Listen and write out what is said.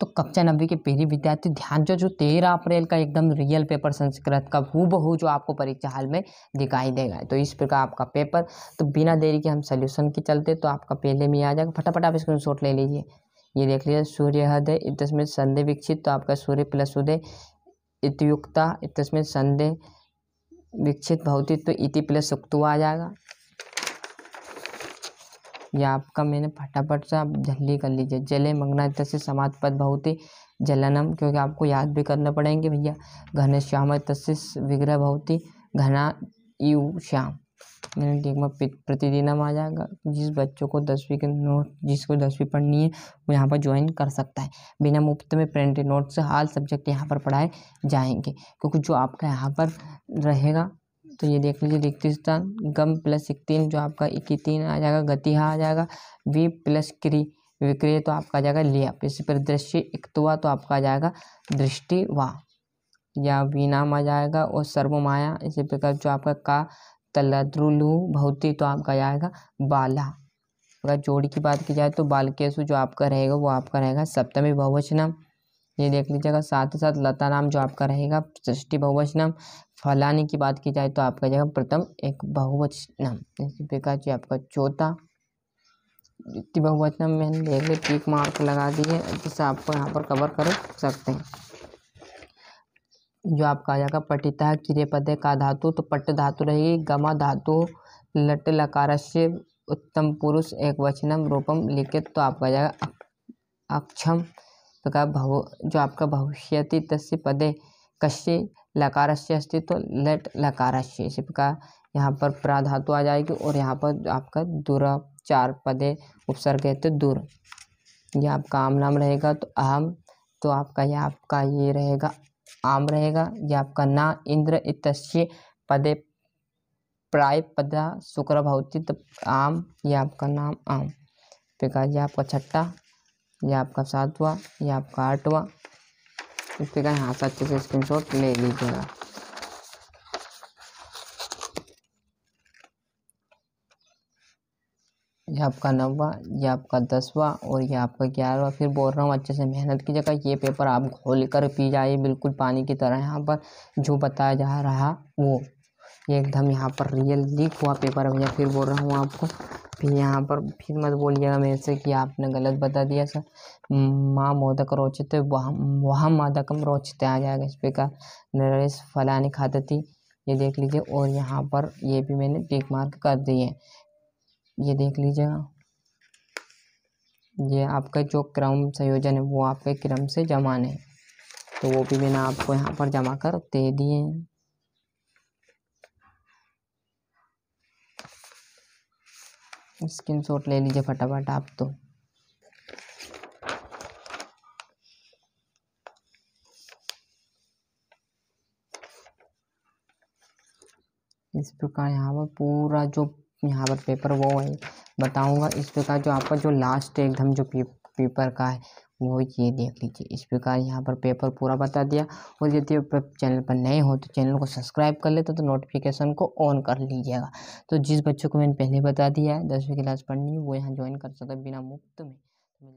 तो कक्षा नब्बे के पेरी विद्यार्थी ध्यान जो जो तेरह अप्रैल का एकदम रियल पेपर संस्कृत का हु बहु जो आपको परीक्षा हाल में दिखाई देगा तो इस प्रकार आपका पेपर तो बिना देरी के हम सोल्यूशन के चलते तो आपका पहले में आ जाएगा फटाफट आप स्क्रीन शॉट ले लीजिए ये देख लीजिए सूर्य हृदय इतमें संदेह विकसित तो आपका सूर्य प्लस उदय इतयुक्ता इतमें संदेह विकसित भौतिक तो इति प्लस उक्तु आ जाएगा या आपका मैंने फटाफट से आप जल्दी कर लीजिए जले मंगना तस्य समाज पद बहुत ही जलनम क्योंकि आपको याद भी करना पड़ेंगे भैया श्याम तस्य विग्रह बहुत ही घना यू श्याम मैंने एक बार प्रतिदिनम आ जाएगा जिस बच्चों को दसवीं के नोट जिसको दसवीं पढ़नी है वो यहाँ पर ज्वाइन कर सकता है बिना मुफ्त में प्रिंटेड नोट से हाल सब्जेक्ट यहाँ पर पढ़ाए जाएंगे क्योंकि जो आपका यहाँ पर रहेगा तो ये देख लीजिए रिक्त स्थान गम प्लस इकतीन जो आपका इक्कीन आ जाएगा गतिहा आ जाएगा वी प्लस क्री विक्रिय तो आपका आ जाएगा लिया इसी पर दृश्य इकतवा तो आपका आ जाएगा दृष्टिवा या विनाम आ जाएगा और सर्वमाया इसी प्रकार जो आपका का तलद्रुलु भौती तो आपका जाएगा बाला अगर जोड़ी की बात की जाए तो बालकेशु जो आपका रहेगा वो आपका रहेगा सप्तमी बहुवचनम ये देख लीजिएगा साथ ही साथ लता नाम जो आपका रहेगा सृष्टि बहुवचनम फलाने की बात की जाए तो आपका जाएगा प्रथम एक बहुवचनम इसी प्रकार जो आपका चौथा द्वितीय बहुवचनम मैंने देख लें टीक मार्क लगा दीजिए जिससे आपको यहाँ पर कवर कर सकते हैं जो आपका आ जाएगा पटिता किरे पदे का धातु तो पट धातु रहेगी गमा धातु लट लकारस्य उत्तम पुरुष एक वचनम रूपम लिखित तो आपका आ जाएगा अक्षम प्रकार भव जो आपका भविष्य तस् पदे कश्य लकार से अस्ति तो लट से इसी प्रकार यहाँ पर प्राधातु आ जाएगी और यहाँ पर आपका दूर चार पदे उपसर्ग है तो दूर यह आपका आम नाम रहेगा तो अहम तो आपका यह आपका ये रहेगा आम रहेगा यह आपका ना इंद्र इत पदे प्राय पदा शुक्र भवती तो आम यह आपका नाम आम प्रकार यह आपका छठा ये आपका सातवां ये आपका आठवां इस तरह यहाँ से अच्छे से स्क्रीनशॉट ले लीजिएगा यह आपका नवा यह आपका दसवा और यह आपका ग्यारहवा फिर बोल रहा हूँ अच्छे से मेहनत की जगह ये पेपर आप घोल कर पी जाइए बिल्कुल पानी की तरह यहाँ पर जो बताया जा रहा वो ये एकदम यहाँ पर रियल लीक हुआ पेपर भैया फिर बोल रहा हूँ आपको फिर यहाँ पर फिर मत बोलिएगा मेरे से कि आपने गलत बता दिया सर माँ मोदक रोचित वहाँ वहाँ मादकम रोचित आ जाएगा इस पे का नरेश फलानी खाती थी ये देख लीजिए और यहाँ पर ये भी मैंने टिक मार्क कर दी है ये देख लीजिएगा ये आपका जो क्रम संयोजन है वो आपके क्रम से जमा है तो वो भी मैंने आपको यहाँ पर जमा कर दे दिए हैं स्क्रीन शॉट ले लीजिए फटाफट आप तो इस प्रकार यहाँ पर पूरा जो यहाँ पर पेपर वो है बताऊंगा इस प्रकार जो आपका जो लास्ट एकदम जो पेपर का है वो ये देख लीजिए इस प्रकार यहाँ पर पेपर पूरा बता दिया और यदि चैनल पर नए हो तो चैनल को सब्सक्राइब कर लेते तो, तो नोटिफिकेशन को ऑन कर लीजिएगा तो जिस बच्चों को मैंने पहले बता दिया है दसवीं क्लास पढ़नी है वो यहाँ ज्वाइन कर सकता है बिना मुफ्त में